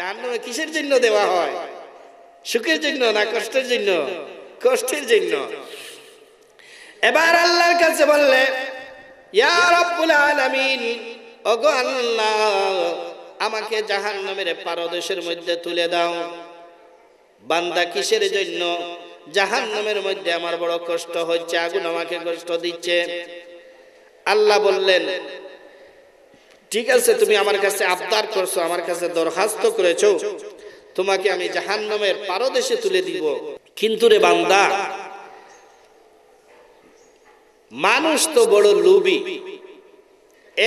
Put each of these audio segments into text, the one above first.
জাহান্নামে নামে কিসের জন্য দেওয়া হয় সুখের জন্য না কষ্টের জন্য কষ্টের জন্য এবার আল্লাহর কাছে বললে আমাকে জাহান নামের পারদেশের মধ্যে তুলে দাও বান্দা কিসের জন্য জাহান নামের মধ্যে আমার বড় কষ্ট হচ্ছে আগুন আমাকে কষ্ট দিচ্ছে আল্লাহ বললেন ঠিক আছে তুমি আমার কাছে আবদার করছো আমার কাছে দরখাস্ত করেছ তোমাকে আমি জাহান নামের পারদেশে তুলে দিব কিন্তু রে বান্দা মানুষ তো বড় লুবি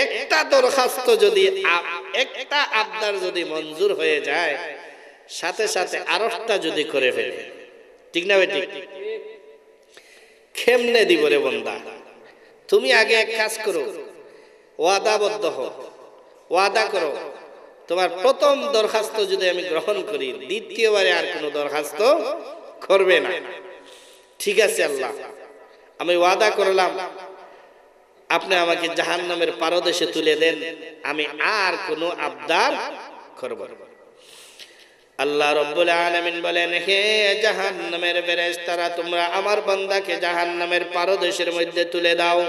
একটা দরখাস্ত যদি একটা আবদার যদি মঞ্জুর হয়ে যায় সাথে সাথে আরটা যদি করে ফেলে ঠিক না বেটি খেমনে দিব রে বন্দা তুমি আগে এক কাজ করো ওয়াদাবদ্ধ হোক ওয়াদা করো তোমার প্রথম দরখাস্ত যদি আমি গ্রহণ করি দ্বিতীয়বারে আর কোনো দরখাস্ত করবে না ঠিক আছে আল্লাহ আমি ওয়াদা করলাম আপনি আমাকে জাহান নামের পারদেশে তুলে দেন আমি আর কোনো আবদার করব আল্লাহ রব্বুল আলমিন বলেন হে জাহান্নামের নামের তোমরা আমার বান্দাকে জাহান্নামের পারদেশের মধ্যে তুলে দাও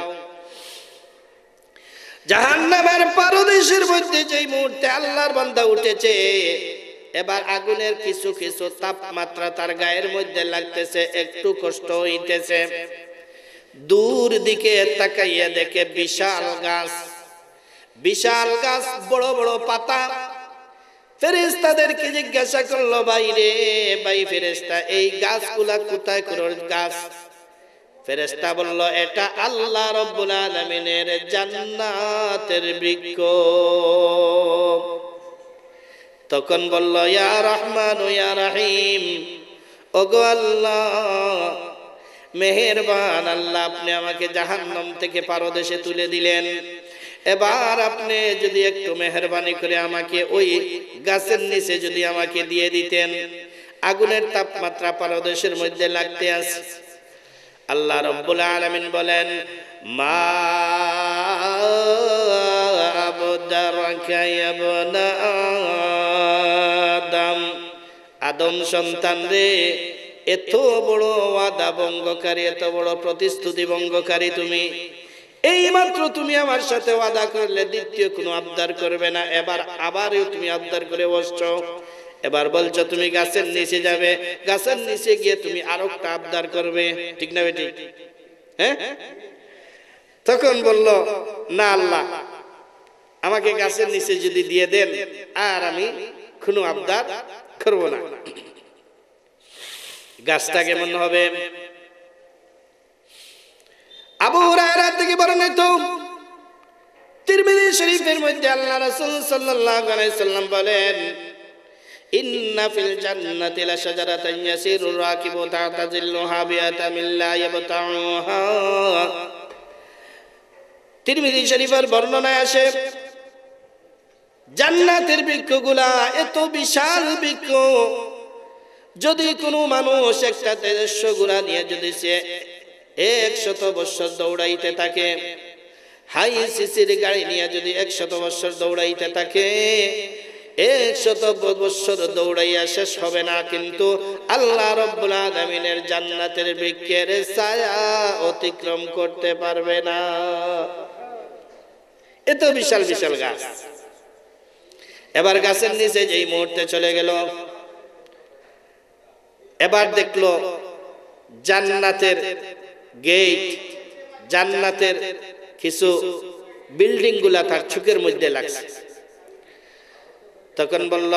জাহান্নামের পারদেশের মধ্যে যেই মুহূর্তে আল্লাহর বান্দা উঠেছে এবার আগুনের কিছু কিছু তাপমাত্রা তার গায়ের মধ্যে লাগতেছে একটু কষ্ট হইতেছে দূর দিকে তাকাইয়া দেখে বিশাল গাছ বিশাল গাছ বড় বড় পাতা ফেরেস তাদেরকে জিজ্ঞাসা করলো বাইরে ভাই ফেরেস্তা এই গাছগুলা কোথায় করল গাছ ফেরেস্তা বলল এটা আল্লাহ রব্বুল আলমিনের জান্নাতের বৃক্ষ তখন বলল ইয়া রহমান ইয়া রাহিম ওগো আল্লাহ মেহেরবান আল্লাহ আপনি আমাকে জাহান্নাম থেকে পারদেশে তুলে দিলেন এবার আপনি যদি একটু মেহরবানি করে আমাকে ওই গাছের নিচে যদি আমাকে দিয়ে দিতেন আগুনের তাপমাত্রা পারদেশের মধ্যে লাগতে আছে আল্লাহ রব্বুল আলমিন বলেন মা আদম সন্তান রে এত বড় ওয়াদা ভঙ্গকারী এত বড় প্রতিশ্রুতি ভঙ্গকারী তুমি এই মাত্র তুমি আমার সাথে ওয়াদা করলে দ্বিতীয় কোনো আবদার করবে না এবার আবারও তুমি আবদার করে বসছ এবার বলছো তুমি গাছের নিচে যাবে গাছের নিচে গিয়ে তুমি আরো আবদার করবে ঠিক না বেটি হ্যাঁ তখন বলল না আল্লাহ আমাকে গাছের নিচে যদি দিয়ে দেন আর আমি কোনো আবদার করব না গাছটা কেমন হবে আবু হুরায়রা থেকে বর্ণিত তিরমিজি শরীফের মধ্যে আল্লাহ রাসূল সাল্লাল্লাহু আলাইহি সাল্লাম বলেন إن في الجنة জান্নাতের বৃক্ষগুলা এত বিশাল বৃক্ষ যদি কোনো মানুষ একটা তেজস্ব গুলা নিয়ে যদি সে একশত বৎসর দৌড়াইতে থাকে হাই সিসির গাড়ি নিয়ে যদি একশত বৎসর দৌড়াইতে থাকে একশত বৎসর দৌড়াইয়া শেষ হবে না কিন্তু আল্লাহ রব্বুল আলমিনের জান্নাতের বৃক্ষের ছায়া অতিক্রম করতে পারবে না এত বিশাল বিশাল গাছ এবার গাছের নিচে যেই মুহূর্তে চলে গেল এবার দেখলো জান্নাতের গেট জান্নাতের কিছু বিল্ডিং গুলা তার চোখের মধ্যে লাগছে তখন বলল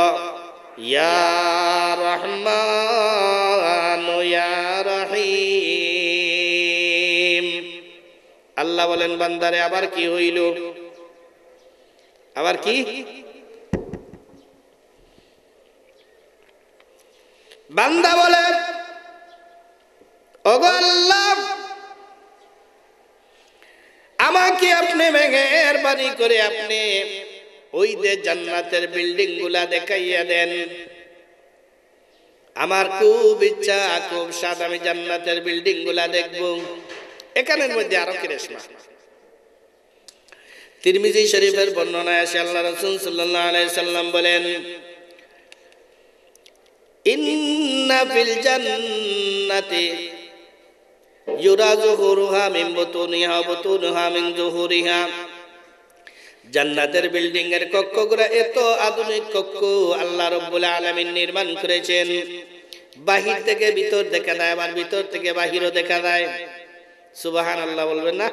আল্লাহ বলেন বান্দারে আবার কি হইল আবার কি বান্দা বলে আমাকে আপনি মেঘের বাড়ি করে আপনি ওই যে জান্নাতের বিল্ডিং গুলা দেখাইয়া দেন আমার খুব ইচ্ছা খুব সাদ আমি জান্নাতের বিল্ডিং গুলা দেখব এখানের মধ্যে আরো কি তিরমিজি শরীফের বর্ণনায় আসে আল্লাহ রসুল সাল্লাম বলেন ইন্না ফিল জান্নাতি ইউরাজু হুরুহা মিন বুতুনিহা বুতুনহা মিন যুহুরিহা জান্নাতের বিল্ডিং এর গুলো এত আধুনিক কক্ষ আল্লাহ রব্বুল আলমিন নির্মাণ করেছেন বাহির থেকে ভিতর দেখা দেয় আবার ভিতর থেকে বাহিরও দেখা দেয় সুবাহান আল্লাহ বলবেন না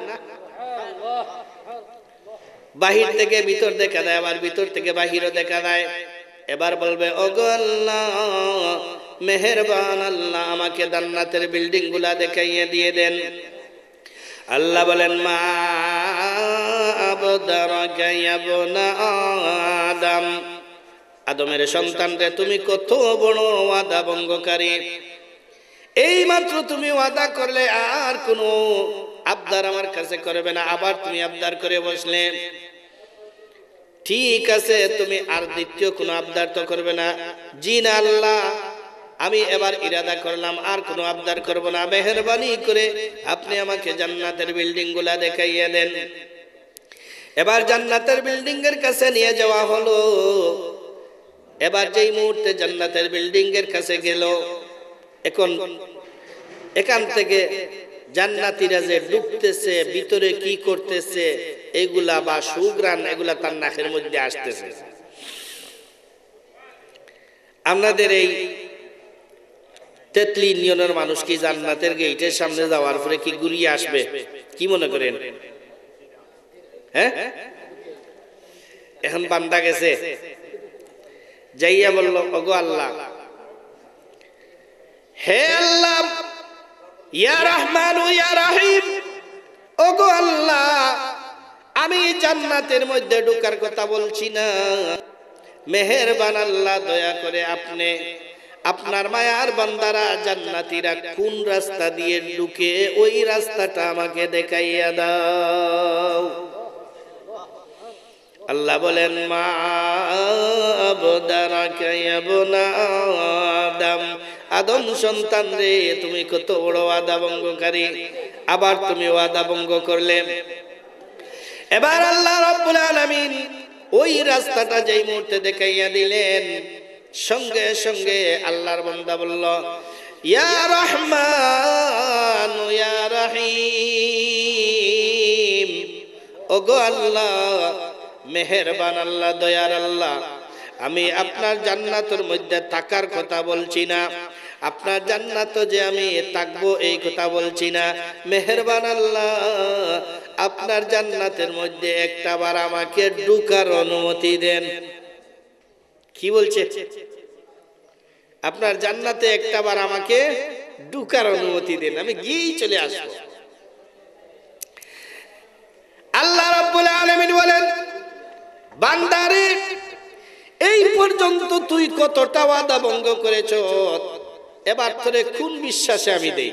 বাহির থেকে ভিতর দেখা দেয় আবার ভিতর থেকে বাহিরও দেখা দেয় এবার বলবে মেহরবান মেহেরবান আল্লাহ আমাকে দান্নাতের বিল্ডিং গুলা দেখাইয়ে দিয়ে দেন আল্লাহ বলেন মা আবদারাকা ইয়া বুনা আদম আদমের তুমি কত বড় ওয়াদা ভঙ্গকারী এই মাত্র তুমি ওয়াদা করলে আর কোনো আবদার আমার কাছে করবে না আবার তুমি আবদার করে বসলে ঠিক আছে তুমি আর দ্বিতীয় কোনো আবদার তো করবে না জিন আল্লাহ আমি এবার ইরাদা করলাম আর কোনো আবদার করব না মেহরবানি করে আপনি আমাকে জান্নাতের বিল্ডিং গুলা দেখাইয়া দেন এবার জান্নাতের বিল্ডিং এর কাছে নিয়ে যাওয়া হলো এবার যেই মুহূর্তে জান্নাতের বিল্ডিং এর কাছে গেল এখন এখান থেকে জান্নাতিরা যে ডুবতেছে ভিতরে কি করতেছে এগুলা বা সুগ্রান এগুলা তার নাকের মধ্যে আসতেছে আপনাদের এই তেতলি ইউনিয়নের মানুষ কি জান্নাতের গেইটের সামনে যাওয়ার পরে কি ঘুরিয়ে আসবে কি মনে করেন হ্যাঁ এখন বান্দা গেছে যাইয়া বলল অগো আল্লাহ হে আল্লাহ ইয়া রহমান ইয়া রহিম অগো আল্লাহ আমি জান্নাতের মধ্যে ঢুকার কথা বলছি না মেহেরবান আল্লাহ দয়া করে আপনি আপনার মায়ার বান্দারা জান্নাতিরা কোন রাস্তা দিয়ে ঢুকে ওই রাস্তাটা আমাকে দেখাইয়া দাও আল্লাহ বলেন মা আদম আদম সন্তান রে তুমি কত বড় ওয়াদা ভঙ্গকারী আবার তুমি ওয়াদা ভঙ্গ করলে এবার আল্লাহ রব্বুল আলামিন ওই রাস্তাটা যেই মুহূর্তে দেখাইয়া দিলেন সঙ্গে সঙ্গে আল্লাহর বান্দা বলল ইয়া রহমান ইয়া রহিম ওগো আল্লাহ মেহেরবান আল্লাহ দয়ার আল্লাহ আমি আপনার জান্নাতের মধ্যে থাকার কথা বলছি না আপনার জান্নাত যে আমি থাকবো এই কথা বলছি না মেহেরবান আল্লাহ আপনার জান্নাতের মধ্যে একটা বার আমাকে ঢুকার অনুমতি দেন কি বলছে আপনার জান্নাতে একটা বার আমাকে ঢুকার অনুমতি দেন আমি গিয়েই চলে আসবো আল্লাহ রাব্বুল আলামিন বলেন বান্দারে এই পর্যন্ত তুই কতটা ওয়াদা ভঙ্গ করেছ এবার তোরে কোন বিশ্বাসে আমি দেই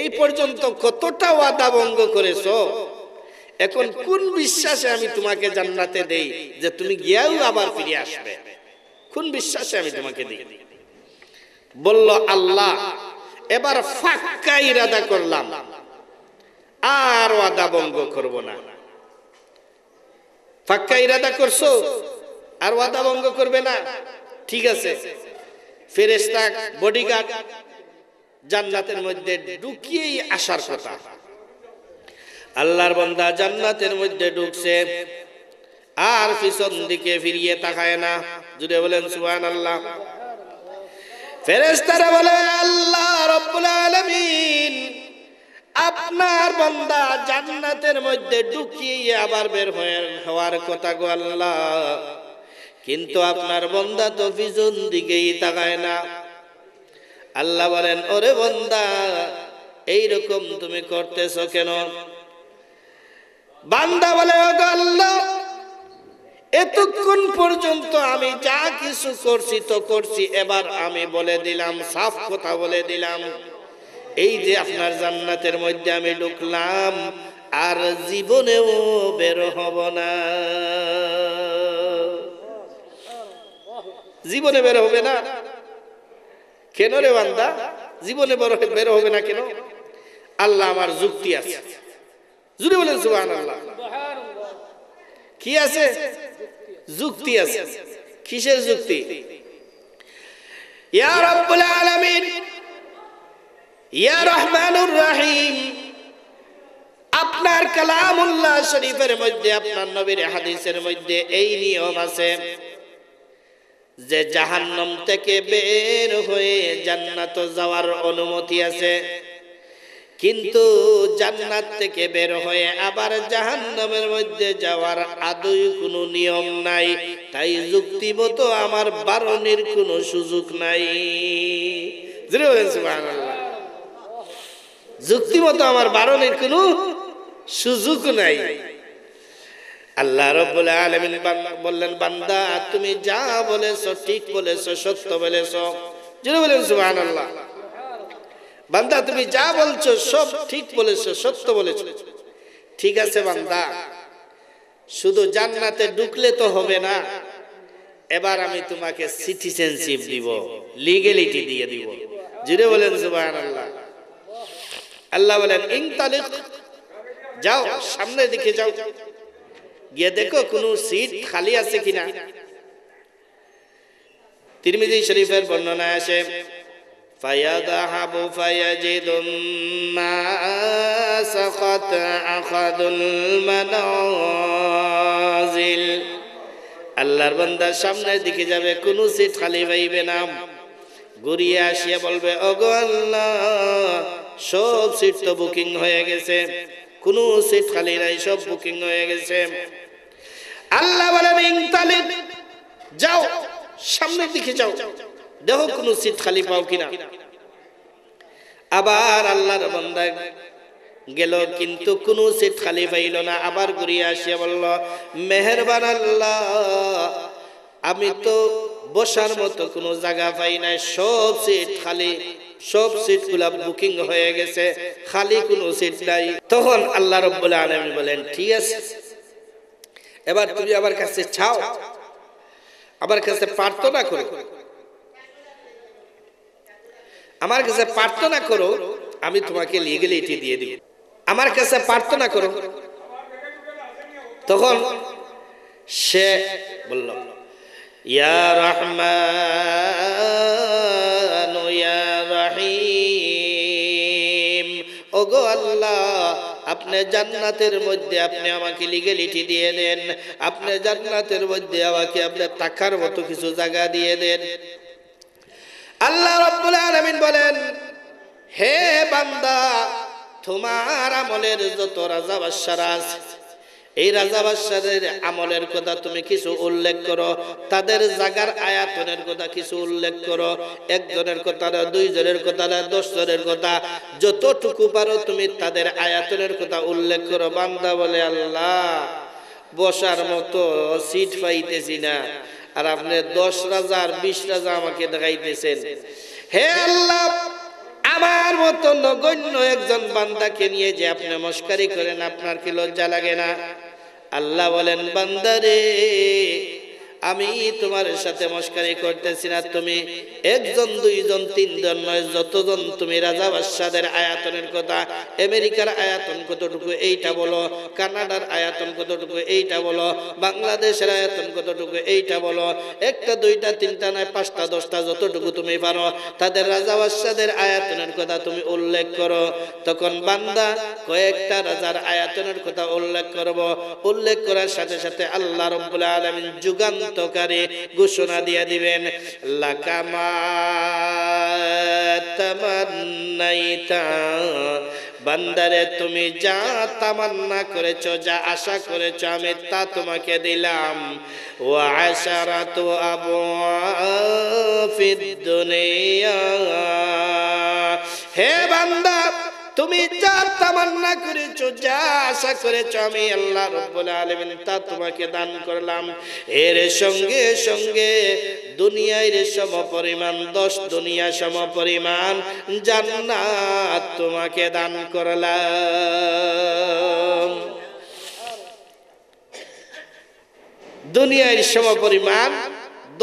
এই পর্যন্ত কতটা ওয়াদা ভঙ্গ করেছ এখন কোন বিশ্বাসে আমি তোমাকে জান্নাতে দেই যে তুমি গিয়াও আবার ফিরে আসবে কোন বিশ্বাসে আমি তোমাকে দিই বলল আল্লাহ এবার ফাক্কা ইরাদা করলাম আর ওয়াদা ভঙ্গ করব না ফাক্কা ইরাদা করছো আর ওয়াদা ভঙ্গ করবে না ঠিক আছে ফেরেস্তা বডিগার্ড জান্নাতের মধ্যে ঢুকিয়েই আসার কথা আল্লাহর বন্ধা জান্নাতের মধ্যে ঢুকছে আর পিছন দিকে ফিরিয়ে তাকায় না জুড়ে বলেন সুহান আল্লাহ ফেরেস্তারা বলে আল্লাহ রব্বুল আলামিন আপনার বন্দা জান্নাতের মধ্যে ঢুকিয়ে আবার বের হওয়ার কথা গো আল্লাহ কিন্তু আপনার বন্দা তো পিছন দিকেই তাকায় না আল্লাহ বলেন ওরে বন্দা এইরকম তুমি করতেছ কেন বান্দা বলে আল্লাহ এতক্ষণ পর্যন্ত আমি যা কিছু করছি তো করছি এবার আমি বলে দিলাম সাফ কথা বলে দিলাম এই যে আপনার জান্নাতের মধ্যে আমি ঢুকলাম আর জীবনেও বের হব না জীবনে বের হবে না কেন রে বান্দা জীবনে বের হবে না কেন আল্লাহ আমার যুক্তি আছে জুড়ে বলেন সুবাহ আল্লাহ কি আছে যুক্তি আছে কিসের যুক্তি ইয়া রাব্বুল আলামিন ইয়া আপনার শরীফের মধ্যে আপনার নবীর হাদিসের মধ্যে এই নিয়ম আছে যে জাহান্নম থেকে বের হয়ে জান্নাত যাওয়ার অনুমতি আছে কিন্তু জান্নাত থেকে বের হয়ে আবার জাহান্নামের মধ্যে যাওয়ার আদৌ কোনো নিয়ম নাই তাই যুক্তিমতো আমার বারণের কোনো সুযোগ নাই সুবহানাল্লাহ যুক্তি মতো আমার বারণের কোনো সুযোগ নাই আল্লাহ রব্বুল আলামিন বললেন বান্দা তুমি যা বলেছো ঠিক বলেছো সত্য বলেছো যিনি বলেন সুবহানাল্লাহ বান্দা তুমি যা বলছো সব ঠিক বলেছো সত্য বলেছো ঠিক আছে বান্দা শুধু জান্নাতে ঢুকলে তো হবে না এবার আমি তোমাকে সিটিজেনশিপ দিব লিগ্যালিটি দিয়ে দিব জুড়ে বলেন সুবহানাল্লাহ আল্লাহ বলেন ইং যাও সামনের দিকে যাও গিয়ে দেখো কোনো সিট খালি আছে কিনা তিরমিজি শরীফের বর্ণনা আসে আল্লাহর বান্দা সামনের দিকে যাবে কোনো সিট খালি পাইবে না ঘুরিয়ে আসিয়া বলবে অগল্লা সব সিট তো বুকিং হয়ে গেছে কোনো সিট খালি নাই সব বুকিং হয়ে গেছে আল্লাহ বলে ইংতালে যাও সামনের দিকে যাও দেখো কোনো সিট খালি পাও কিনা আবার আল্লাহর বান্দা গেল কিন্তু কোনো সিট খালি পাইল না আবার ঘুরিয়ে আসিয়া বলল মেহেরবান আল্লাহ আমি তো বসার মতো কোনো জায়গা পাই নাই সব সিট খালি সব সিটগুলা বুকিং হয়ে গেছে খালি কোনো সিট নাই তখন আল্লাহ রব্বুল আলমী বলেন ঠিক আছে এবার তুমি আমার কাছে ছাও আমার কাছে প্রার্থনা করো আমার কাছে প্রার্থনা করো আমি তোমাকে লিগেলিটি দিয়ে দিব আমার কাছে প্রার্থনা করো তখন সে বলল ইয়া রহমান গো আল্লাহ আপনি জান্নাতের মধ্যে আপনি আমাকে লিগে লিটি দিয়ে দেন আপনি জান্নাতের মধ্যে আমাকে আপনি থাকার মতো কিছু জায়গা দিয়ে দেন আল্লাহ রব্বুল আলমিন বলেন হে বান্দা তোমার আমলের যত রাজা বাসার আছে এই রাজা বাদশাদের আমলের কথা তুমি কিছু উল্লেখ করো তাদের জাগার আয়াতনের কথা কিছু উল্লেখ করো একজনের কথা না দুইজনের কথা না দশজনের কথা যতটুকু পারো তুমি তাদের আয়াতনের কথা উল্লেখ করো বান্দা বলে আল্লাহ বসার মতো সিট পাইতেছি না আর আপনি দশ রাজা আর বিশ রাজা আমাকে দেখাইতেছেন হে আল্লাহ আমার মতো নগণ্য একজন বান্দাকে নিয়ে যে আপনি মস্কারি করেন আপনার কি লজ্জা লাগে না আল্লাহ বলেন বান্দারে আমি তোমার সাথে মস্কারি করতেছি না তুমি একজন দুইজন তিনজন নয় যতজন তুমি রাজা বাদশাদের আয়াতনের কথা আমেরিকার আয়াতন কতটুকু এইটা বলো কানাডার আয়াতন কতটুকু এইটা বলো বাংলাদেশের আয়াতন কতটুকু এইটা বলো একটা দুইটা তিনটা নয় পাঁচটা দশটা যতটুকু তুমি পারো তাদের রাজা বাদশাদের আয়াতনের কথা তুমি উল্লেখ করো তখন বান্দা কয়েকটা রাজার আয়াতনের কথা উল্লেখ করব উল্লেখ করার সাথে সাথে আল্লাহ রব্বুল আলমিন যুগান চূড়ান্তকারী ঘোষণা দিয়া দিবেন বান্দারে তুমি যা তামান্না করেছো যা আশা করেছ আমি তা তোমাকে দিলাম ও আশারা তো আবু ফিদ দুনিয়া হে বান্দা তুমি যা তামান্না করেছো যা আশা করেছো আমি আল্লাহ রব্বুল আলামিন তা তোমাকে দান করলাম এর সঙ্গে সঙ্গে দুনিয়ার সমপরিমাণ দশ দুনিয়া সমপরিমাণ জান্নাত তোমাকে দান করলাম দুনিয়ার সমপরিমাণ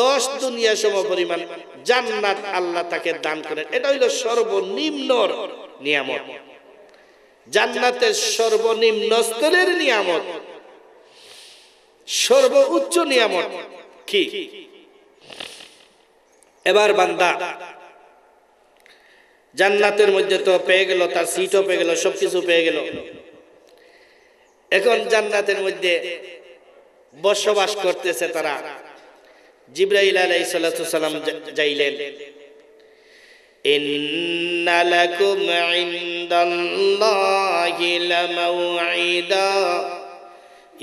দশ দুনিয়া সমপরিমাণ জান্নাত আল্লাহ তাকে দান করেন এটা হইল সর্বনিম্নর নিয়ামত জান্নাতের সর্বনিম্ন স্তরের নিয়ামত সর্বোচ্চ নিয়ামত কি এবার বান্দা জান্নাতের মধ্যে তো পেয়ে গেল তার সিটও পেয়ে গেল সবকিছু পেয়ে গেল এখন জান্নাতের মধ্যে বসবাস করতেছে তারা জিব্রাইল আলাই সাল্লাম যাইলেন ইন্নালাকুম الله لموعدا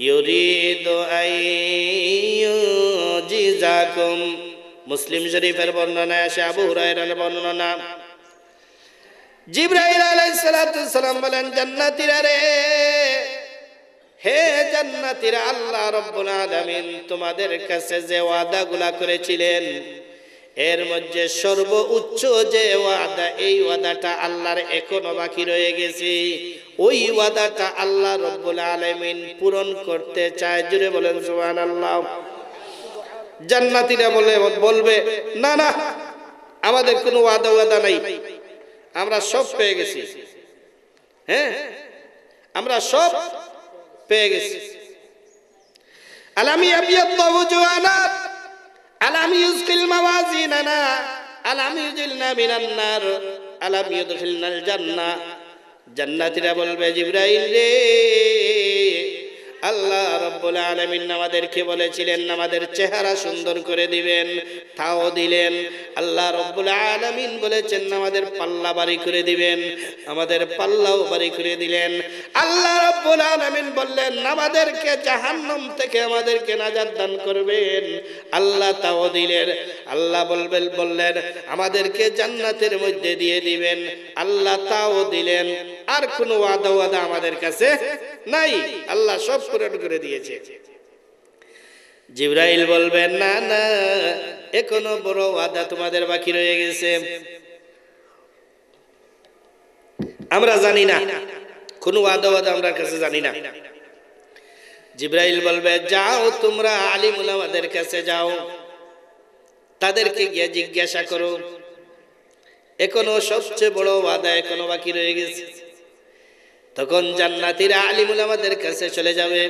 يريد أن ينجزكم মুসলিম শরীফের বর্ণনা আসে আবু হুরায়রার বর্ণনা জিব্রাইল আলাইহিস সালাম বলেন জান্নাতীরা রে হে জান্নাতীরা আল্লাহ রাব্বুল আলামিন তোমাদের কাছে যে ওয়াদাগুলা করেছিলেন এর মধ্যে সর্বোচ্চ যে ওয়াদা এই ওয়াদাটা আল্লাহর এখনো বাকি রয়ে গেছে ওই ওয়াদাটা আল্লাহ রব্বুল আলমিন পূরণ করতে চায় জুড়ে বলেন সুহান আল্লাহ জান্নাতিরা বলে বলবে না না আমাদের কোনো ওয়াদা ওয়াদা নাই আমরা সব পেয়ে গেছি হ্যাঁ আমরা সব পেয়ে গেছি আলামি আবিয়াত নবজুয়ানাত আলাম ইউসকিল মাওয়াজিনানা আলাম ইউজিলনা মিনান নার আলাম ইউদখিলনাল জান্নাহ জান্নাতীরা বলবে জিবরাইল রে আল্লাহ রব্বুল আলমিন আমাদেরকে বলেছিলেন আমাদের চেহারা সুন্দর করে দিবেন তাও দিলেন আল্লাহ রব্বুল আলমিন বলেছেন আমাদের পাল্লা বাড়ি করে দিবেন আমাদের পাল্লাও বাড়ি করে দিলেন আল্লাহ রব্বুল আলমিন বললেন আমাদেরকে জাহান্নম থেকে আমাদেরকে নাজার দান করবেন আল্লাহ তাও দিলেন আল্লাহ বলবেন বললেন আমাদেরকে জান্নাতের মধ্যে দিয়ে দিবেন আল্লাহ তাও দিলেন আর কোনো ওয়াদা ওয়াদা আমাদের কাছে নাই আল্লাহ সব পূরণ করে দিয়েছে জিব্রাইল বলবেন না না এখনো বড় ওয়াদা তোমাদের বাকি রয়ে গেছে আমরা জানি না কোন ওয়াদা ওয়াদা আমরা কাছে জানি না জিব্রাইল বলবে যাও তোমরা আলিমুল আমাদের কাছে যাও তাদেরকে গিয়ে জিজ্ঞাসা করো এখনো সবচেয়ে বড় ওয়াদা এখনো বাকি রয়ে গেছে তখন জান্নাতির আলিমুল আমাদের কাছে চলে যাবে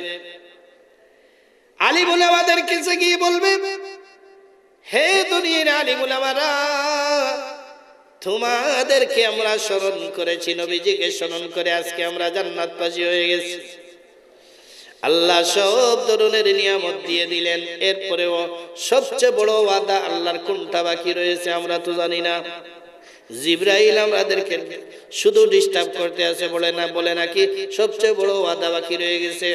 আলিমুল আমাদের কাছে গিয়ে বলবে হে দুনিয়ার আলিমুল আমারা তোমাদেরকে আমরা স্মরণ করেছি নবীজিকে স্মরণ করে আজকে আমরা জান্নাত পাশি হয়ে গেছি আল্লাহ সব ধরনের নিয়ামত দিয়ে দিলেন এরপরেও সবচেয়ে বড় ওয়াদা আল্লাহর কোনটা বাকি রয়েছে আমরা তো জানি না জিব্রাইল আমাদেরকে শুধু ডিস্টার্ব করতে আসে বলে না বলে নাকি সবচেয়ে বড় ওয়াদা বাকি রয়ে গেছে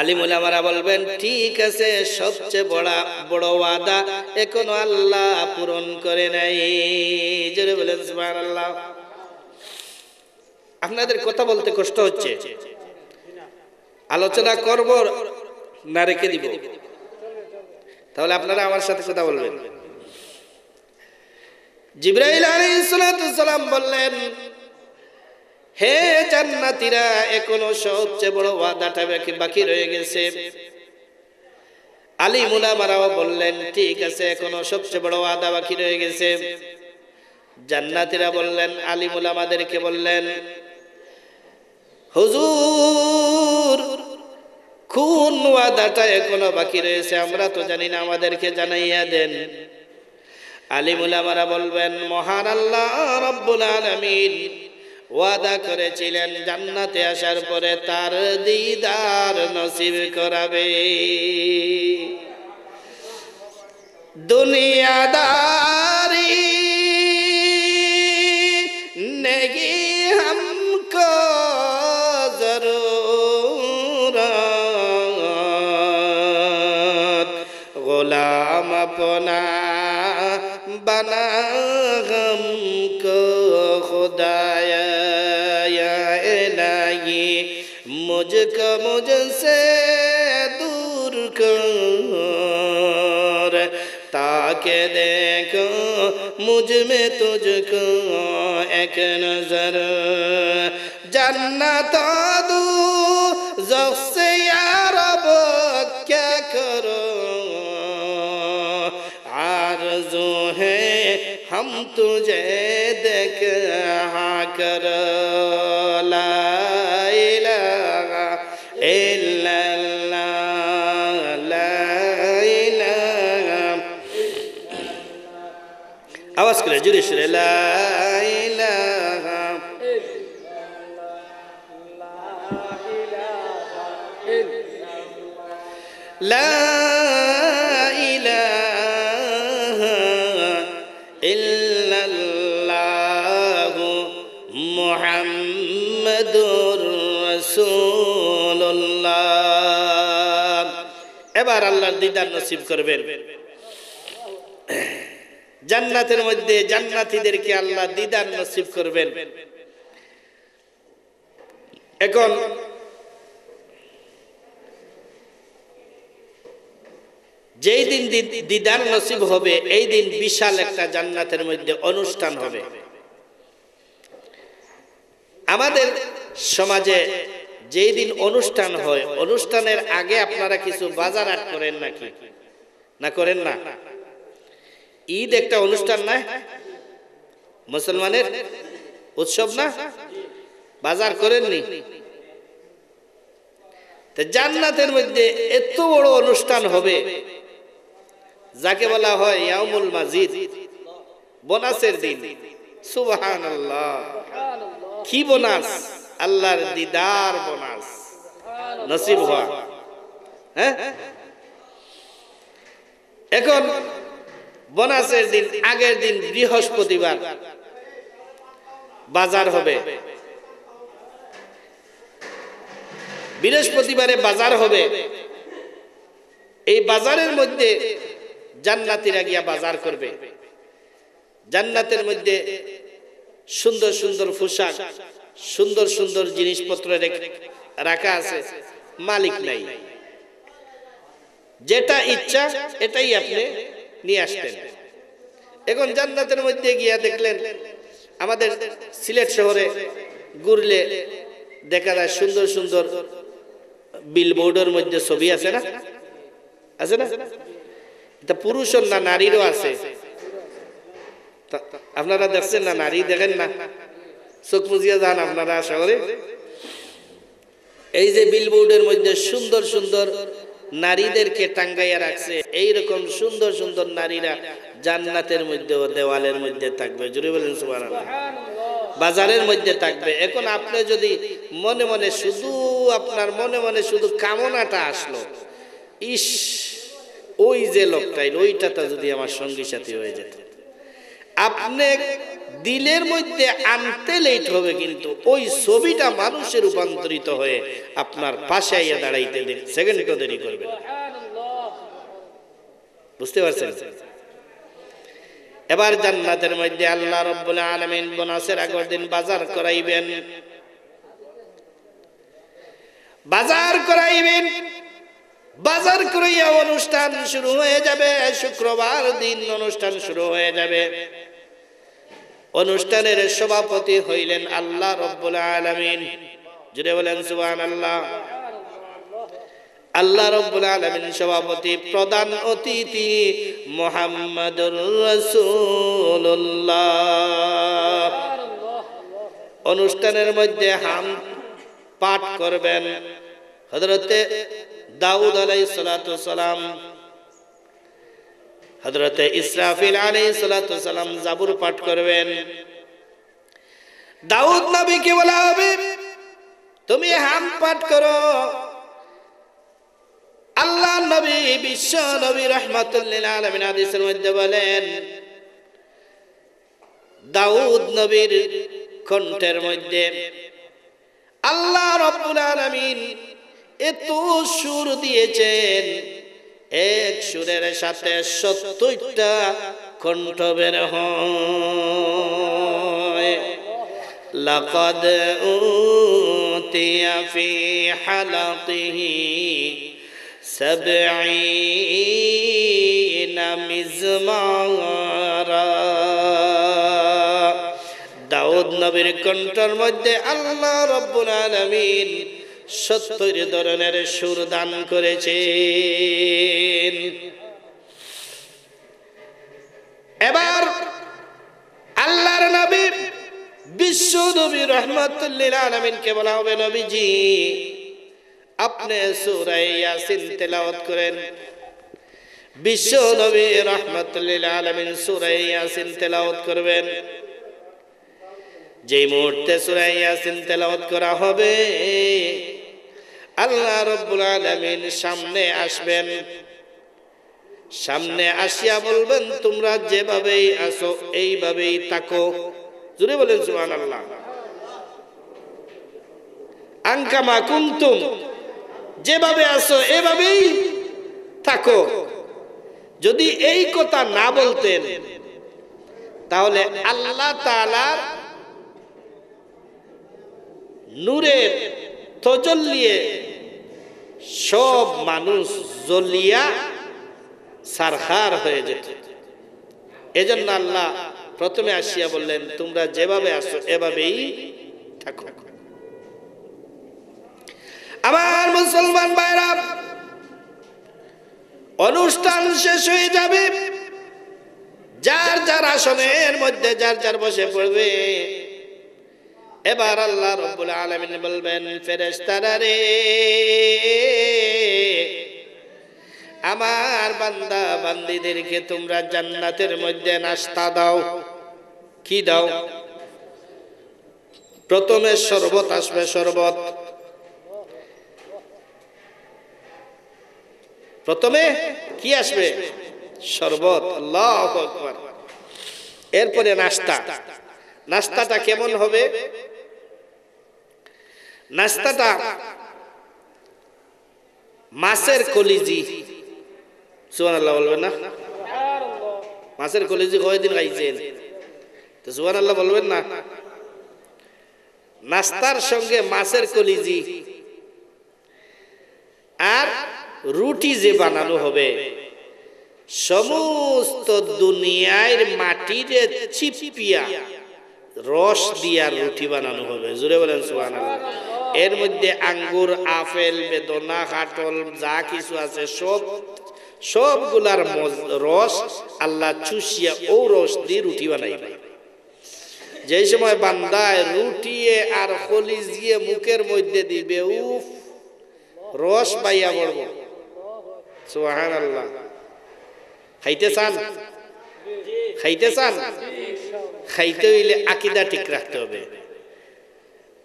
আলিমুলামারা বলবেন ঠিক আছে সবচেয়ে বড় বড় ওয়াদা এখনো আল্লাহ পূরণ করে নাই জোরে বলেন সুবহানাল্লাহ আপনাদের কথা বলতে কষ্ট হচ্ছে আলোচনা করব না রেখে দিব তাহলে আপনারা আমার সাথে কথা বলবেন জিব্রাইল সালাম বললেন হে জান্নাতীরা এখনো সবচেয়ে বড় ওয়াদাটা বাকি রয়ে গেছে আলী মুলামারাও বললেন ঠিক আছে এখনো সবচেয়ে বড় ওয়াদা বাকি রয়ে গেছে জান্নাতীরা বললেন আলী মুলামাদেরকে বললেন হুজুর কোন ওয়াদাটা এখনো বাকি রয়েছে আমরা তো জানি না আমাদেরকে জানাইয়া দেন আলিমুল আমারা বলবেন মহান আল্লাহ রব্বুল আলমিন ওয়াদা করেছিলেন জান্নাতে আসার পরে তার দিদার নসিব করাবে দুনিয়াদার गम को खुदाया लाइ मुझको मुझसे दूर कर ताके देखो मुझ में तुझको एक नजर जन्नत दू जस हम तुझे देख हाँ कर लाइला आवाज करे जुरे श्रे लाइला لا আল্লাহর দিদার নসিব করবেন জান্নাতের মধ্যে জান্নাতিদেরকে আল্লাহ দিদার নসিব করবেন এখন যেই দিন দিদার নসিব হবে এই দিন বিশাল একটা জান্নাতের মধ্যে অনুষ্ঠান হবে আমাদের সমাজে যেই দিন অনুষ্ঠান হয় অনুষ্ঠানের আগে আপনারা কিছু বাজার আট করেন নাকি না করেন না ঈদ একটা অনুষ্ঠান না মুসলমানের উৎসব না বাজার করেননি জান্নাতের মধ্যে এত বড় অনুষ্ঠান হবে যাকে বলা হয় মাজিদ বোনাসের দিন সুবাহ কি বোনাস আল্লাহর দিদার বোনাস নসিব হওয়া হ্যাঁ এখন বোনাসের দিন আগের দিন বৃহস্পতিবার বাজার হবে বৃহস্পতিবারে বাজার হবে এই বাজারের মধ্যে জান্নাতিরা গিয়া বাজার করবে জান্নাতের মধ্যে সুন্দর সুন্দর পোশাক সুন্দর সুন্দর জিনিসপত্র রাখা আছে মালিক নাই যেটা ইচ্ছা এটাই আপনি নিয়ে আসতেন এখন জান্নাতের মধ্যে গিয়া দেখলেন আমাদের সিলেট শহরে ঘুরলে দেখা যায় সুন্দর সুন্দর বিল বোর্ডের মধ্যে ছবি আছে না আছে না এটা পুরুষ না নারীরও আছে আপনারা দেখছেন না নারী দেখেন না চোখ মুজিয়া যান আপনারা আশা করে এই যে বিলবোর্ডের মধ্যে সুন্দর সুন্দর নারীদেরকে টাঙ্গাইয়া রাখছে এইরকম সুন্দর সুন্দর নারীরা জান্নাতের মধ্যে ও দেওয়ালের মধ্যে থাকবে জুড়ে বলেন সুবাহ বাজারের মধ্যে থাকবে এখন আপনি যদি মনে মনে শুধু আপনার মনে মনে শুধু কামনাটা আসলো ইস ওই যে লোকটাই ওইটাটা যদি আমার সঙ্গী সাথী হয়ে যেত আপনি দিলের মধ্যে আনতে লেট হবে কিন্তু ওই ছবিটা মানুষে রূপান্তরিত হয়ে আপনার পাশে আইয়া দাঁড়াইতে সেকেন্ড সেকেন্ডও দেরি করবে বুঝতে পারছেন এবার জান্নাতের মধ্যে আল্লাহ রব্বুল আলমিন বোনাসের আগের দিন বাজার করাইবেন বাজার করাইবেন বাজার করাইয়া অনুষ্ঠান শুরু হয়ে যাবে শুক্রবার দিন অনুষ্ঠান শুরু হয়ে যাবে অনুষ্ঠানের সভাপতি হইলেন আল্লাহ রব্বুল আলমিন জুড়ে বলেন সুবান আল্লাহ আল্লাহ রব্বুল আলমিন সভাপতি প্রধান অতিথি মোহাম্মদ অনুষ্ঠানের মধ্যে হাম পাঠ করবেন হজরতে দাউদ আলাই সালাম হজরতে ইসরাফিল আলী সালাম জাবুর পাঠ করবেন দাউদ নবী কে বলা হবে তুমি হাম পাঠ করো আল্লাহ নবী বিশ্ব নবী রহমাতুল্লিল আদিসের মধ্যে বলেন দাউদ নবীর কণ্ঠের মধ্যে আল্লাহ রব্বুল আলমিন এত সুর দিয়েছেন এক সুরের সাথে সত্তরটা কণ্ঠ বের لقد أوتي في حلقه سبعين দাউদ নবীর কণ্ঠর মধ্যে আল্লাহ রব্বুল আলমিন সত্তর ধরনের সুর দান করেছেন এবার আল্লাহর নবী বিশ্ব নবী নবীন আলমিনকে বলা হবে নবীজি আপনি সুরাই ইয়াসিন তেলাওয়াত করেন বিশ্ব নবী রহমতুল্লিল আলমিন সুরাই ইয়াসিন তেলাওয়াত করবেন যে মুহূর্তে সুরাই ইয়াসিন তেলাওয়াত করা হবে আল্লাহ রব্বুল আলমিন সামনে আসবেন সামনে আসিয়া বলবেন তোমরা যেভাবেই আসো এইভাবেই তাকো জুড়ে বলেন সুহান আল্লাহ আঙ্কামা কুন্তুম যেভাবে আসো এভাবেই থাকো যদি এই কথা না বলতেন তাহলে আল্লাহ তালার নূরের তজলিয়ে সব মানুষ জ্বলিয়া সারখার হয়ে যেত এজন্য আল্লাহ প্রথমে আসিয়া বললেন তোমরা যেভাবে আসো এভাবেই থাকো আবার মুসলমান বাইরা অনুষ্ঠান শেষ হয়ে যাবে যার যার আসনের মধ্যে যার যার বসে পড়বে এবার আল্লাহ রব্বুল আলমিন বলবেন ফেরেস্তারা রে আমার বান্দা বান্দিদেরকে তোমরা জান্নাতের মধ্যে নাস্তা দাও কি দাও প্রথমে শরবত আসবে শরবত প্রথমে কি আসবে শরবত এরপরে নাস্তা নাস্তাটা কেমন হবে নাস্তাটা মাছের কলিজি সুবান আল্লাহ বলবেন না মাছের কলিজি কয়দিন খাইছেন তো সুবান আল্লাহ বলবেন না নাস্তার সঙ্গে মাছের কলিজি আর রুটি যে বানানো হবে সমস্ত দুনিয়ার মাটির চিপিয়া রস দিয়া রুটি বানানো হবে জোরে বলেন সুবহানাল্লাহ এর মধ্যে আঙ্গুর আপেল বেদনা কাটল যা কিছু আছে সব সবগুলার রস আল্লাহ চুষিয়া ও রস দিয়ে রুটি বানাইবে যে সময় বান্দায় রুটিয়ে আর দিয়ে মুখের মধ্যে দিবে উফ রস পাইয়া বলব সোহান আল্লাহ খাইতে চান খাইতে চান খাইতে হইলে আকিদা ঠিক রাখতে হবে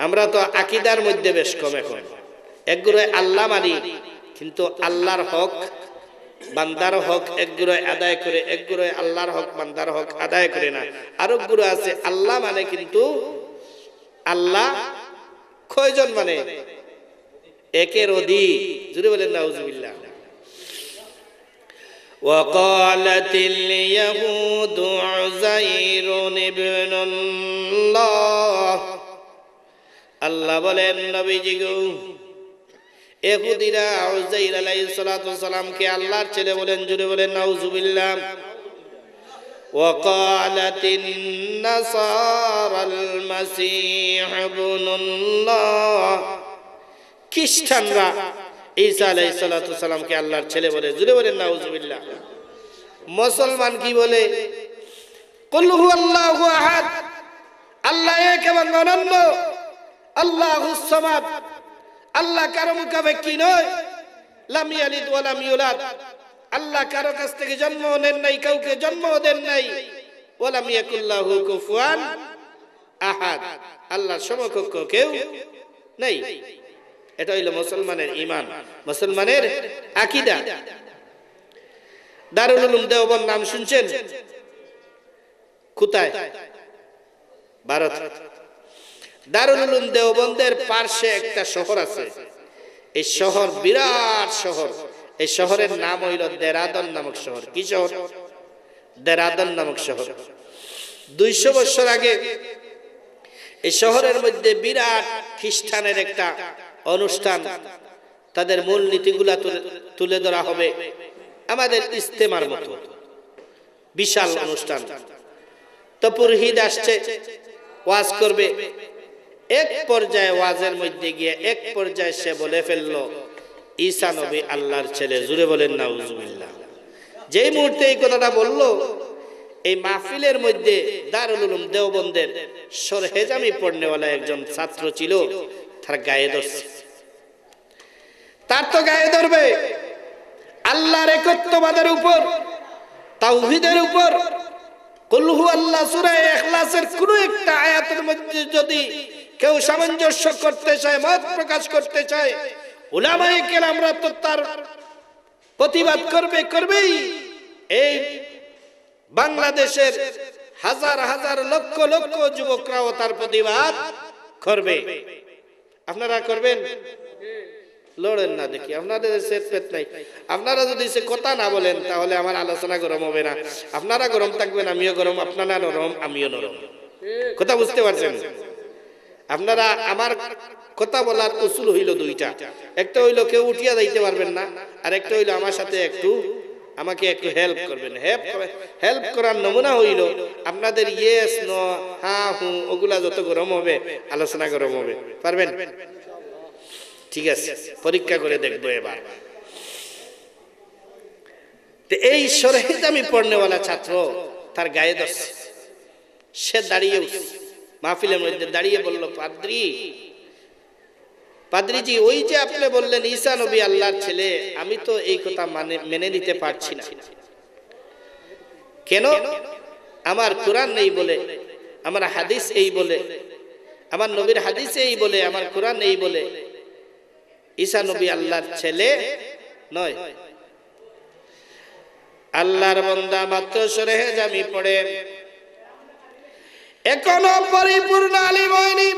আমরা তো আকিদার মধ্যে বেশ কম এখন একগুলো আল্লাহ মানি কিন্তু আল্লাহর হক বান্দার হক একগুলো আদায় করে একগুলো আল্লাহর হক বান্দার হক আদায় করে না আরো গুরু আছে আল্লাহ মানে কিন্তু আল্লাহ কয়জন মানে একের অধিক জুড়ে বলেন নাউজুবিল্লাহ وقالت اليهود عزير ابن الله আল্লাহ বলেন নবীজি গো এহুদিরা আউজাইর আলাইহিস সালাতু সালামকে আল্লাহর ছেলে বলেন জুড়ে বলেন নাউজুবিল্লাহ وقالت النصارى المسيح ابن الله খ্রিস্টানরা ঈসা আলাইহিস সালাতু সালামকে আল্লাহর ছেলে বলে জুড়ে বলেন নাউজুবিল্লাহ মুসলমান কি বলে কুল হু আল্লাহু আহাদ আল্লাহ এক এবং অনন্য আল্লাহ সমাদ আল্লাহ কারো কি নয় লামি আলিদ ওয়ালাম ইউলাদ আল্লাহ কারো কাছ থেকে জন্ম নেন নাই কাউকে জন্ম দেন নাই ওয়ালাম ইয়াকুল্লাহু কুফুয়ান আহাদ আল্লাহ সমকক্ষ কেউ নেই এটা হইল মুসলমানের ইমান মুসলমানের আকিদা দারুল উলুম দেওবন নাম শুনছেন কোথায় ভারত দারুল দেওবন্দের পার্শ্বে একটা শহর আছে এই শহর বিরাট শহর এই শহরের নাম হইল দেরাদন নামক শহর কি শহর দেরাদন নামক শহর দুইশো বছর আগে এই শহরের মধ্যে বিরাট খ্রিস্টানের একটা অনুষ্ঠান তাদের মূল নীতিগুলা তুলে ধরা হবে আমাদের ইস্তেমার মতো বিশাল অনুষ্ঠান তো পুরোহিত আসছে ওয়াজ করবে এক পর্যায়ে ওয়াজের মধ্যে গিয়ে এক পর্যায়ে সে বলে ফেলল ঈসা নবী আল্লাহর ছেলে জুড়ে বলেন না উজুবিল্লা যেই মুহূর্তে এই কথাটা বলল এই মাহফিলের মধ্যে দারুল দেওবন্দের দেওবন্দের সরহেজামি পড়নেওয়ালা একজন ছাত্র ছিল তার গায়ে ধরছে তার তো গায়ে ধরবে আল্লাহর একত্ববাদের উপর তাওহিদের উপর কলহু আল্লাহ সুরায় এখলাসের কোনো একটা আয়াতের মধ্যে যদি কেউ সামঞ্জস্য করতে চায় মত প্রকাশ করতে চায় কেন আমরা তো তার প্রতিবাদ করবে করবেই এই বাংলাদেশের হাজার হাজার লক্ষ লক্ষ যুবকরাও তার প্রতিবাদ করবে আপনারা করবেন লড়েন না দেখি আপনাদের সেটপেট নাই আপনারা যদি সে কথা না বলেন তাহলে আমার আলোচনা গরম হবে না আপনারা গরম থাকবেন আমিও গরম আপনারা নরম আমিও নরম কথা বুঝতে পারছেন আপনারা আমার কথা বলার উসুল হইল দুইটা একটা হইল কেউ উঠিয়া যাইতে পারবেন না আর একটা হইল আমার সাথে একটু আমাকে একটু হেল্প করবেন হেল্প হেল্প করার নমুনা হইল আপনাদের ইয়েস ন হা হু ওগুলা যত গরম হবে আলোচনা গরম হবে পারবেন ঠিক আছে পরীক্ষা করে দেখবো এবার এই সরহিত আমি পড়নেওয়ালা ছাত্র তার গায়ে দশ সে দাঁড়িয়ে উঠছে মাহফিলের মধ্যে দাঁড়িয়ে বলল পাদ্রি পাদ্রিজি ওই যে আপনি বললেন ঈসা নবী আল্লাহর ছেলে আমি তো এই কথা মানে মেনে নিতে পারছি না কেন আমার কোরআন নেই বলে আমার হাদিস এই বলে আমার নবীর হাদিস এই বলে আমার কোরআন এই বলে ঈসা নবী আল্লাহর ছেলে নয় আল্লাহর বন্দা মাত্র সরেহে জামি পড়ে এখনো পরিপূর্ণ আলিম হয়নি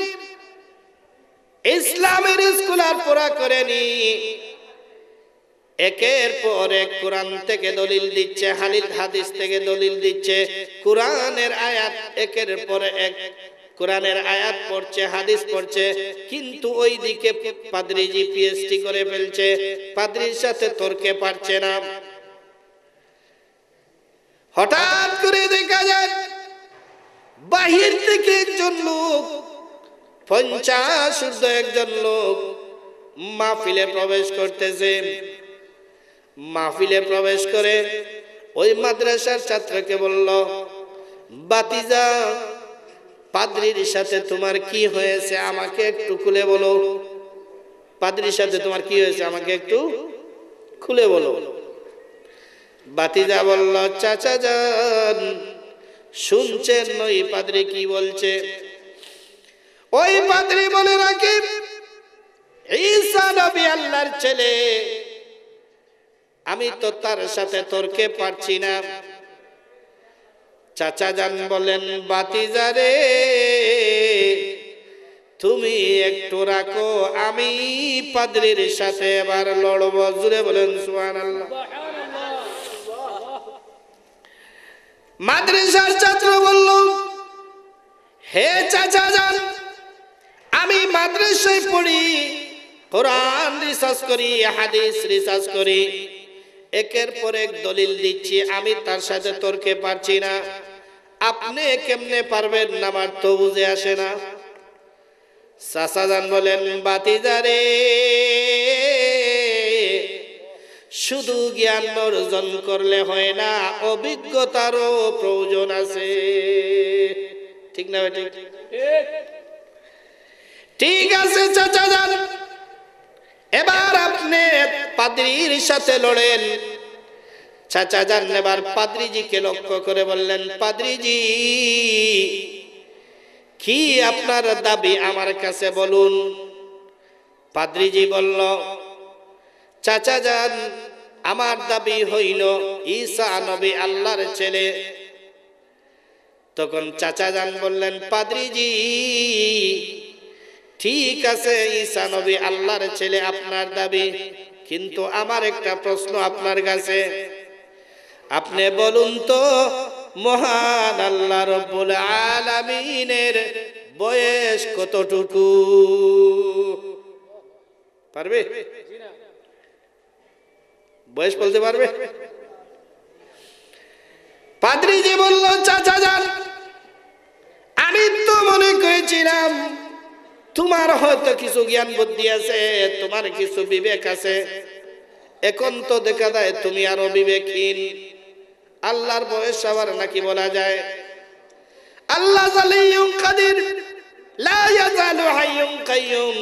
ইসলামের স্কুল আর পুরা করেনি একের পর এক কোরআন থেকে দলিল দিচ্ছে হালিল হাদিস থেকে দলিল দিচ্ছে কোরআনের আয়াত একের পর এক কোরআনের আয়াত পড়ছে হাদিস পড়ছে কিন্তু ওই দিকে পাদ্রিজি পিএইচডি করে ফেলছে পাদ্রির সাথে তর্কে পারছে না হঠাৎ করে দেখা যায় বাহির থেকে একজন লোক পঞ্চাশ একজন লোক মাহফিলে প্রবেশ করতেছে মাহফিলে প্রবেশ করে ওই মাদ্রাসার ছাত্রকে বলল বাতিজা পাদ্রির সাথে তোমার কি হয়েছে আমাকে একটু খুলে বলো পাদ্রির সাথে তোমার কি হয়েছে আমাকে একটু খুলে বলো বাতিজা বলল চাচা যান শুনছেন নই পাদ্রি কি বলছে ওই পাদ্রি বলে রাখি ঈসা নবী আল্লাহর ছেলে আমি তো তার সাথে তর্কে পারছি না চাচা যান বলেন বাতিজারে তুমি একটু রাখো আমি পাদ্রির সাথে এবার লড়ব জুড়ে বলেন আল্লাহ মাদ্রাসার ছাত্র বলল হে চাচা যান আমি মাদ্রাসায় পড়ি কোরআন রিসার্চ করি হাদিস রিসার্চ করি একের পর এক দলিল দিচ্ছি আমি তার সাথে তর্কে পারছি না আপনি কেমনে পারবেন আমার তো বুঝে আসে না চাচা যান বলেন বাতিদারে শুধু জ্ঞান অর্জন করলে হয় না অভিজ্ঞতারও প্রয়োজন আছে ঠিক না ঠিক ঠিক আছে চাচা যান এবার আপনি পাদ্রির সাথে লড়েন চাচা যান এবার পাদ্রিজিকে লক্ষ্য করে বললেন পাদ্রিজি কি আপনার দাবি আমার কাছে বলুন পাদ্রিজি বলল চাচা যান আমার দাবি হইল ঈসা নবী আল্লাহর ছেলে তখন চাচা যান বললেন পাদ্রিজি ঠিক আছে ঈসা নবী আল্লাহর ছেলে আপনার দাবি কিন্তু আমার একটা প্রশ্ন আপনার কাছে আপনি বলুন তো মহান আল্লাহ রব্বুল আলামিনের বয়স কতটুকু পারবে বয়স বলতে পারবে পাদ্রিজি বলল চাচা যান আমি তো মনে করেছিলাম তোমার হয়তো কিছু জ্ঞান বুদ্ধি আছে তোমার কিছু বিবেক আছে এখন তো দেখা যায় তুমি আরো বিবেকহীন আল্লাহর বয়স আবার নাকি বলা যায় আল্লাহ লা হাইয়ুম কাইয়ুম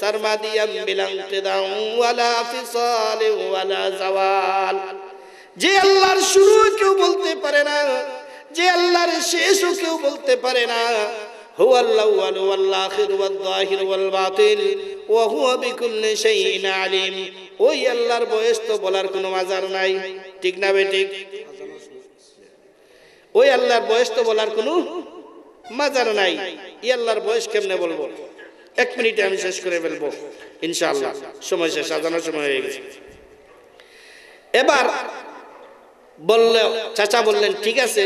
সারমাদিয়াম বিলাংকিদাম ওয়ালা ফিসালে ওয়ালা জাওয়াল যে আল্লাহর শুরু কেউ বলতে পারে না যে আল্লাহর শেষও কেউ বলতে পারে না هو الأول والآخر والظاهر والباطل وهو بكل شيء আলিম ওই আল্লাহর বয়স তো বলার কোনো মাজার নাই ঠিক না বেঠিক ওই আল্লাহর বয়স তো বলার কোনো মাজার নাই ই আল্লাহর বয়স কেমনে বলবো এক মিনিটে আমি শেষ করে ফেলবো ইনশাল্লাহ সময় শেষ সাজানোর সময় হয়ে গেছে এবার বললে চাচা বললেন ঠিক আছে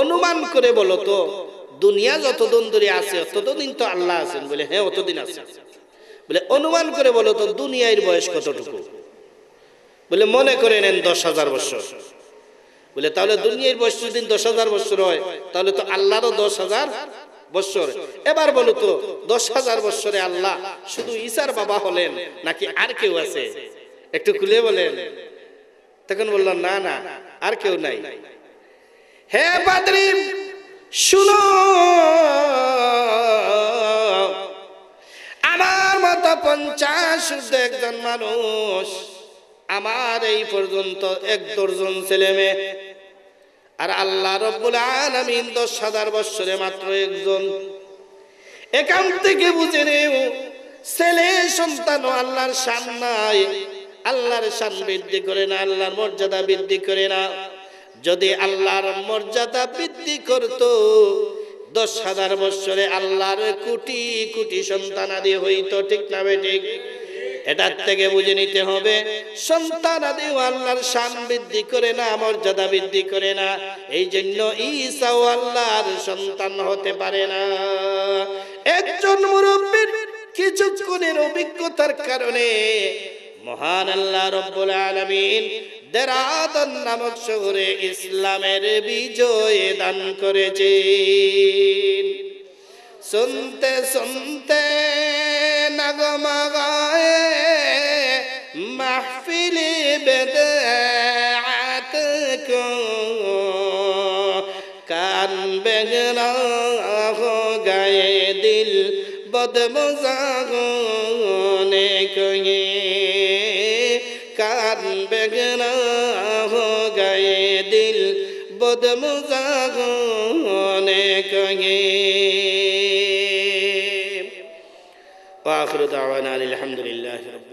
অনুমান করে বলো তো দুনিয়া যতদিন ধরে আছে ততদিন তো আল্লাহ আছেন বলে হ্যাঁ অতদিন আছে বলে অনুমান করে বলো তো দুনিয়ার বয়স কতটুকু বলে মনে করে নেন দশ হাজার বছর বলে তাহলে দুনিয়ার বয়স যদি দশ হাজার বছর হয় তাহলে তো আল্লাহরও দশ হাজার বৎসর এবার বলো তো দশ হাজার বছরে আল্লাহ শুধু ইসার বাবা হলেন নাকি আর কেউ আছে একটু খুলে বলেন তখন বললাম না না আর কেউ নাই হে পাদ্রী শুনো আমার মত পঞ্চাশ একজন মানুষ আমার এই পর্যন্ত এক দর্জন ছেলে মেয়ে আর আল্লাহ রব্বুল আলামিন দশ হাজার বৎসরে মাত্র একজন এখান থেকে বুঝে নেও ছেলে সন্তান আল্লাহর শান নাই আল্লাহর শান বৃদ্ধি করে না আল্লাহর মর্যাদা বৃদ্ধি করে না যদি আল্লাহর মর্যাদা বৃদ্ধি করত দশ হাজার বৎসরে আল্লাহর কোটি কোটি সন্তান আদি হইত ঠিক না ঠিক এটার থেকে বুঝে নিতে হবে সন্তান আদি আল্লাহর শান বৃদ্ধি করে না মর্যাদা বৃদ্ধি করে না এই জন্য ইসাও আল্লাহর সন্তান হতে পারে না একজন মুরব্বীর কিছুক্ষণের অভিজ্ঞতার কারণে মহান আল্লাহ রব্বুল আলমিন দেরাদন নামক শহরে ইসলামের বিজয় দান করেছে सुनते सुनते नगमगाए महफिली बेदात को कान बेगना हो गए दिल बदमजागोने को ये कान बेगना हो गए दिल बदमजागोने को ये واخر دعوانا ان الحمد لله رب